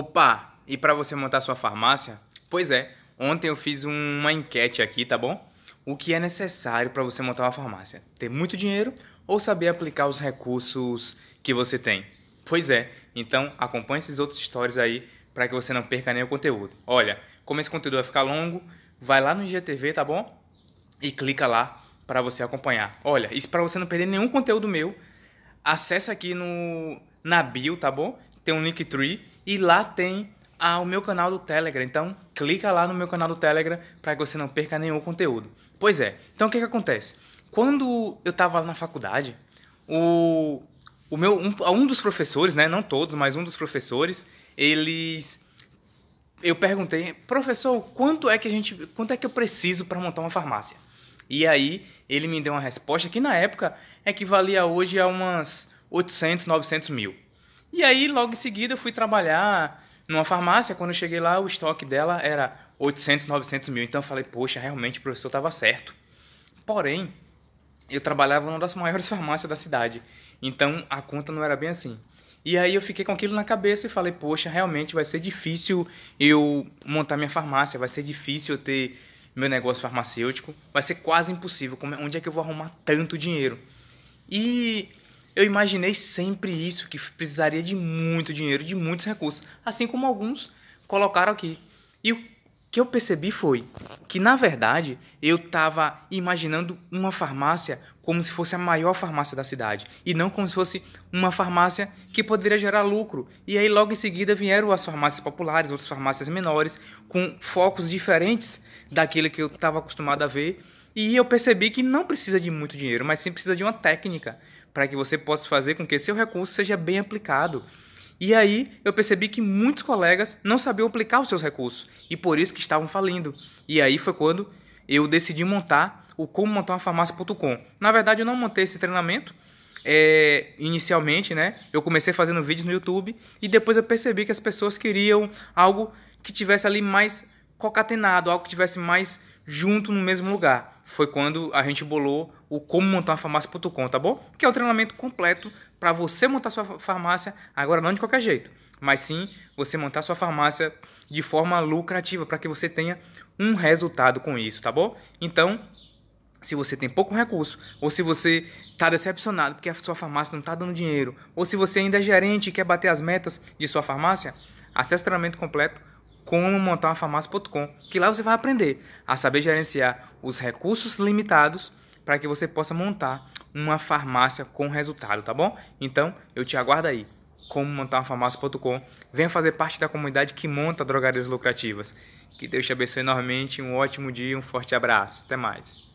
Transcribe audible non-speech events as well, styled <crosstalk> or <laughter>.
Opa, e para você montar sua farmácia? Pois é, ontem eu fiz uma enquete aqui, tá bom? O que é necessário para você montar uma farmácia? Ter muito dinheiro ou saber aplicar os recursos que você tem? Pois é, então acompanhe esses outros stories aí para que você não perca nenhum conteúdo. Olha, como esse conteúdo vai ficar longo, vai lá no IGTV, tá bom? E clica lá para você acompanhar. Olha, isso para você não perder nenhum conteúdo meu, acessa aqui no na bio, tá bom? Tem um Tree e lá tem ah, o meu canal do Telegram. Então, clica lá no meu canal do Telegram para que você não perca nenhum conteúdo. Pois é. Então, o que, que acontece? Quando eu estava lá na faculdade, o, o meu um, um dos professores, né, não todos, mas um dos professores, eles eu perguntei: "Professor, quanto é que a gente, quanto é que eu preciso para montar uma farmácia?" E aí ele me deu uma resposta que na época equivalia hoje a umas 800, 900 mil. E aí, logo em seguida, eu fui trabalhar numa farmácia. Quando eu cheguei lá, o estoque dela era 800, 900 mil. Então eu falei, poxa, realmente o professor estava certo. Porém, eu trabalhava numa das maiores <laughs> farmácias da cidade. Então a conta não era bem assim. E aí eu fiquei com aquilo na cabeça e falei, poxa, realmente vai ser difícil eu montar minha farmácia, vai ser difícil eu ter meu negócio farmacêutico, vai ser quase impossível. É, onde é que eu vou arrumar tanto dinheiro? E eu imaginei sempre isso, que precisaria de muito dinheiro, de muitos recursos, assim como alguns colocaram aqui. E o que eu percebi foi que, na verdade, eu estava imaginando uma farmácia como se fosse a maior farmácia da cidade, e não como se fosse uma farmácia que poderia gerar lucro. E aí, logo em seguida, vieram as farmácias populares, outras farmácias menores, com focos diferentes daquele que eu estava acostumado a ver e eu percebi que não precisa de muito dinheiro, mas sim precisa de uma técnica para que você possa fazer com que seu recurso seja bem aplicado. E aí eu percebi que muitos colegas não sabiam aplicar os seus recursos e por isso que estavam falindo. E aí foi quando eu decidi montar o como montar uma farmácia.com. Na verdade eu não montei esse treinamento é, inicialmente, né? Eu comecei fazendo vídeos no YouTube e depois eu percebi que as pessoas queriam algo que tivesse ali mais concatenado, algo que tivesse mais junto no mesmo lugar. Foi quando a gente bolou o como montar uma farmácia.com, tá bom? Que é o treinamento completo para você montar sua farmácia, agora não de qualquer jeito, mas sim você montar sua farmácia de forma lucrativa para que você tenha um resultado com isso, tá bom? Então, se você tem pouco recurso, ou se você está decepcionado porque a sua farmácia não está dando dinheiro, ou se você ainda é gerente e quer bater as metas de sua farmácia, acesse o treinamento completo como montar uma farmácia.com, que lá você vai aprender a saber gerenciar os recursos limitados para que você possa montar uma farmácia com resultado, tá bom? Então, eu te aguardo aí. Como montar uma farmácia.com. Venha fazer parte da comunidade que monta drogarias lucrativas. Que Deus te abençoe enormemente, um ótimo dia, um forte abraço. Até mais.